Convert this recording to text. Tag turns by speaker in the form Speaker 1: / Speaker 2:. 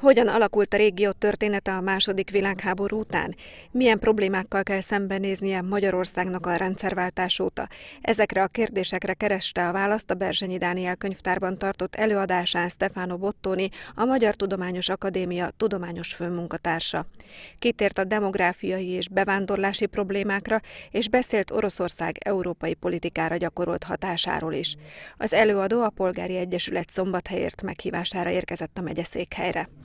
Speaker 1: Hogyan
Speaker 2: alakult a régió története a második világháború után? Milyen problémákkal kell szembenéznie Magyarországnak a rendszerváltás óta? Ezekre a kérdésekre kereste a választ a Berzsenyi Dániel könyvtárban tartott előadásán Stefano Bottoni, a Magyar Tudományos Akadémia tudományos főmunkatársa. Kitért a demográfiai és bevándorlási problémákra, és beszélt Oroszország európai politikára gyakorolt hatásáról is. Az előadó a Polgári Egyesület szombathelyért meghívására érkezett a megyeszékhelyre.